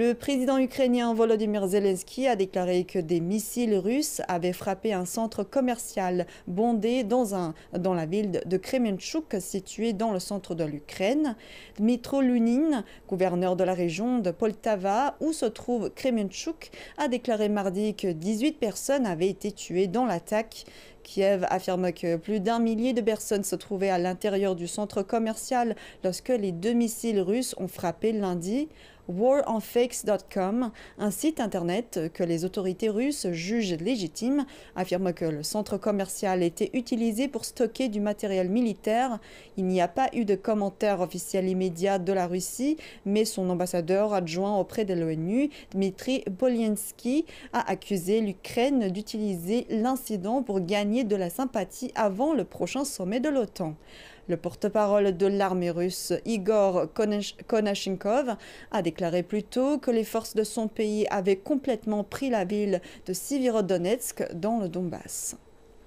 Le président ukrainien Volodymyr Zelensky a déclaré que des missiles russes avaient frappé un centre commercial bondé dans, la ville de Kremenchuk, située dans le centre de l'Ukraine. Dmitro Lunin, gouverneur de la région de Poltava, où se trouve Kremenchuk, a déclaré mardi que 18 personnes avaient été tuées dans l'attaque. Kiev affirme que plus d'un millier de personnes se trouvaient à l'intérieur du centre commercial lorsque les deux missiles russes ont frappé lundi waronfakes.com, un site internet que les autorités russes jugent légitime, affirme que le centre commercial était utilisé pour stocker du matériel militaire. Il n'y a pas eu de commentaire officiel immédiat de la Russie, mais son ambassadeur adjoint auprès de l'ONU, Dmitri Polyensky, a accusé l'Ukraine d'utiliser l'incident pour gagner de la sympathie avant le prochain sommet de l'OTAN. Le porte-parole de l'armée russe, Igor Konashenkov, a déclaré plus tôt que les forces de son pays avaient complètement pris la ville de Sivirodonetsk dans le Donbass.